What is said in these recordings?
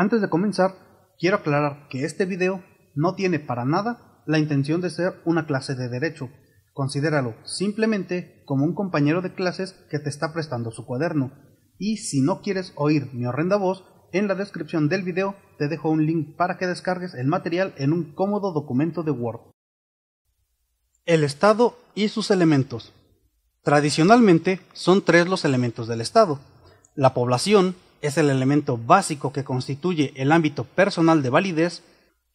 Antes de comenzar, quiero aclarar que este video no tiene para nada la intención de ser una clase de derecho. Considéralo simplemente como un compañero de clases que te está prestando su cuaderno. Y si no quieres oír mi horrenda voz, en la descripción del video te dejo un link para que descargues el material en un cómodo documento de Word. El Estado y sus elementos. Tradicionalmente son tres los elementos del Estado, la población, es el elemento básico que constituye el ámbito personal de validez,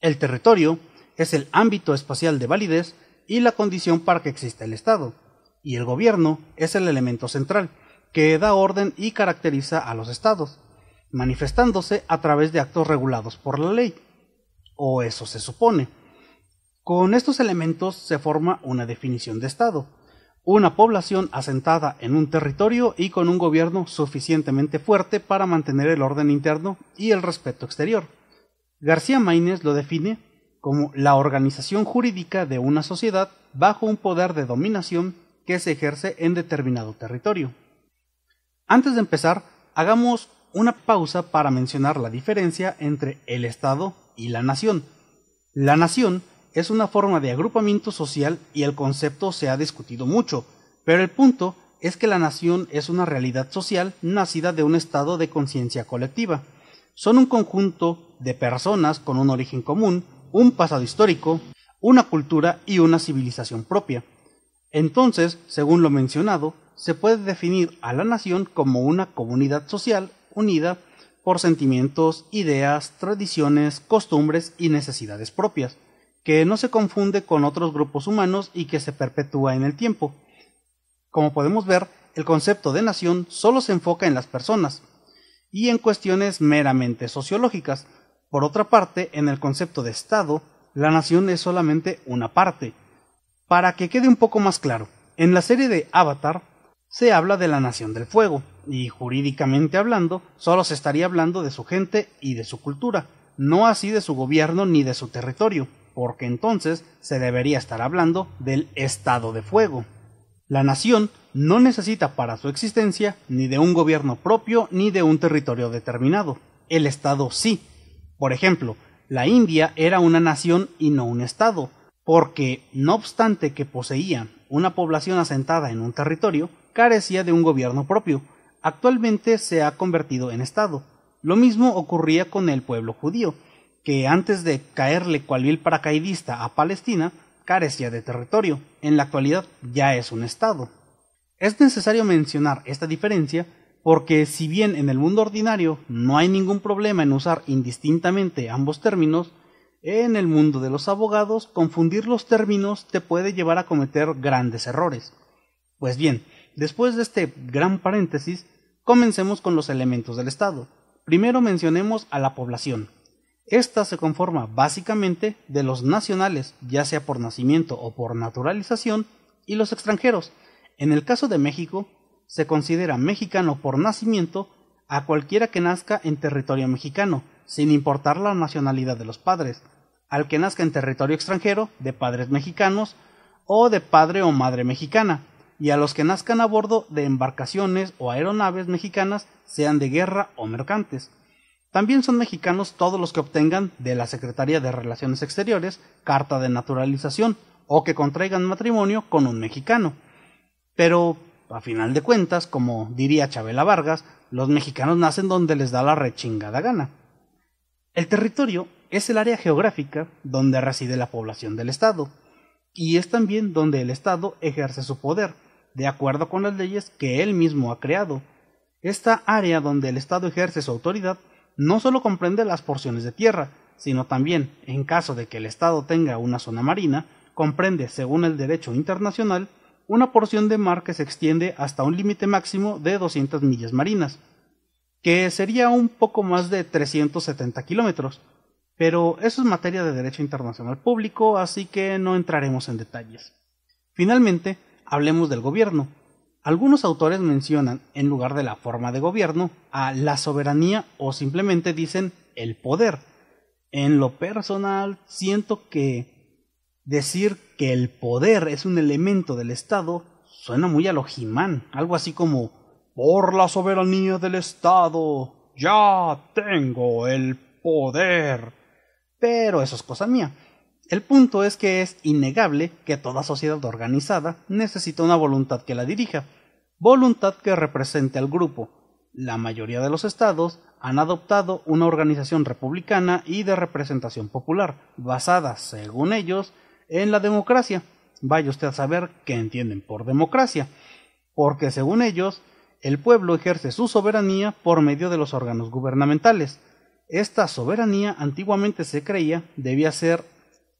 el territorio es el ámbito espacial de validez y la condición para que exista el Estado, y el gobierno es el elemento central, que da orden y caracteriza a los Estados, manifestándose a través de actos regulados por la ley, o eso se supone. Con estos elementos se forma una definición de Estado, una población asentada en un territorio y con un gobierno suficientemente fuerte para mantener el orden interno y el respeto exterior. García Maínez lo define como la organización jurídica de una sociedad bajo un poder de dominación que se ejerce en determinado territorio. Antes de empezar, hagamos una pausa para mencionar la diferencia entre el Estado y la nación. La nación es una forma de agrupamiento social y el concepto se ha discutido mucho, pero el punto es que la nación es una realidad social nacida de un estado de conciencia colectiva. Son un conjunto de personas con un origen común, un pasado histórico, una cultura y una civilización propia. Entonces, según lo mencionado, se puede definir a la nación como una comunidad social unida por sentimientos, ideas, tradiciones, costumbres y necesidades propias que no se confunde con otros grupos humanos y que se perpetúa en el tiempo. Como podemos ver, el concepto de nación solo se enfoca en las personas y en cuestiones meramente sociológicas. Por otra parte, en el concepto de Estado, la nación es solamente una parte. Para que quede un poco más claro, en la serie de Avatar se habla de la nación del fuego, y jurídicamente hablando, solo se estaría hablando de su gente y de su cultura, no así de su gobierno ni de su territorio porque entonces se debería estar hablando del estado de fuego. La nación no necesita para su existencia ni de un gobierno propio ni de un territorio determinado. El Estado sí. Por ejemplo, la India era una nación y no un Estado, porque, no obstante que poseía una población asentada en un territorio, carecía de un gobierno propio. Actualmente se ha convertido en Estado. Lo mismo ocurría con el pueblo judío, que antes de caerle cual vil paracaidista a Palestina, carecía de territorio, en la actualidad ya es un Estado. Es necesario mencionar esta diferencia porque si bien en el mundo ordinario no hay ningún problema en usar indistintamente ambos términos, en el mundo de los abogados confundir los términos te puede llevar a cometer grandes errores. Pues bien, después de este gran paréntesis, comencemos con los elementos del Estado. Primero mencionemos a la población. Esta se conforma básicamente de los nacionales, ya sea por nacimiento o por naturalización, y los extranjeros. En el caso de México, se considera mexicano por nacimiento a cualquiera que nazca en territorio mexicano, sin importar la nacionalidad de los padres, al que nazca en territorio extranjero de padres mexicanos o de padre o madre mexicana, y a los que nazcan a bordo de embarcaciones o aeronaves mexicanas, sean de guerra o mercantes. También son mexicanos todos los que obtengan de la Secretaría de Relaciones Exteriores carta de naturalización o que contraigan matrimonio con un mexicano. Pero, a final de cuentas, como diría Chabela Vargas, los mexicanos nacen donde les da la rechingada gana. El territorio es el área geográfica donde reside la población del Estado, y es también donde el Estado ejerce su poder, de acuerdo con las leyes que él mismo ha creado. Esta área donde el Estado ejerce su autoridad no solo comprende las porciones de tierra, sino también, en caso de que el Estado tenga una zona marina, comprende, según el derecho internacional, una porción de mar que se extiende hasta un límite máximo de 200 millas marinas, que sería un poco más de 370 kilómetros, pero eso es materia de derecho internacional público, así que no entraremos en detalles. Finalmente, hablemos del gobierno, algunos autores mencionan, en lugar de la forma de gobierno, a la soberanía o simplemente dicen el poder. En lo personal, siento que decir que el poder es un elemento del Estado suena muy a lo Jimán, algo así como por la soberanía del Estado, ya tengo el poder. Pero eso es cosa mía. El punto es que es innegable que toda sociedad organizada necesita una voluntad que la dirija, voluntad que represente al grupo. La mayoría de los estados han adoptado una organización republicana y de representación popular, basada, según ellos, en la democracia. Vaya usted a saber qué entienden por democracia, porque según ellos, el pueblo ejerce su soberanía por medio de los órganos gubernamentales. Esta soberanía antiguamente se creía debía ser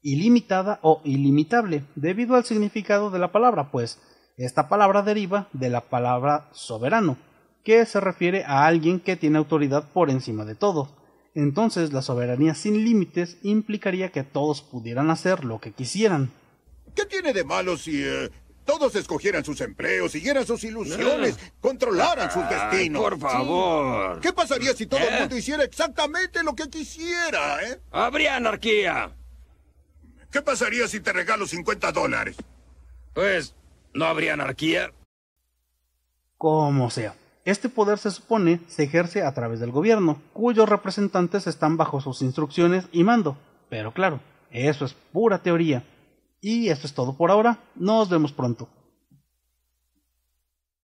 ilimitada o ilimitable, debido al significado de la palabra, pues esta palabra deriva de la palabra soberano, que se refiere a alguien que tiene autoridad por encima de todo. Entonces la soberanía sin límites implicaría que todos pudieran hacer lo que quisieran. ¿Qué tiene de malo si eh, todos escogieran sus empleos, siguieran sus ilusiones, ah. controlaran su destino? Por favor. ¿Qué pasaría si todo el eh. mundo hiciera exactamente lo que quisiera? Eh? Habría anarquía. ¿Qué pasaría si te regalo 50 dólares? Pues, ¿no habría anarquía? Como sea. Este poder se supone se ejerce a través del gobierno, cuyos representantes están bajo sus instrucciones y mando. Pero claro, eso es pura teoría. Y esto es todo por ahora. Nos vemos pronto.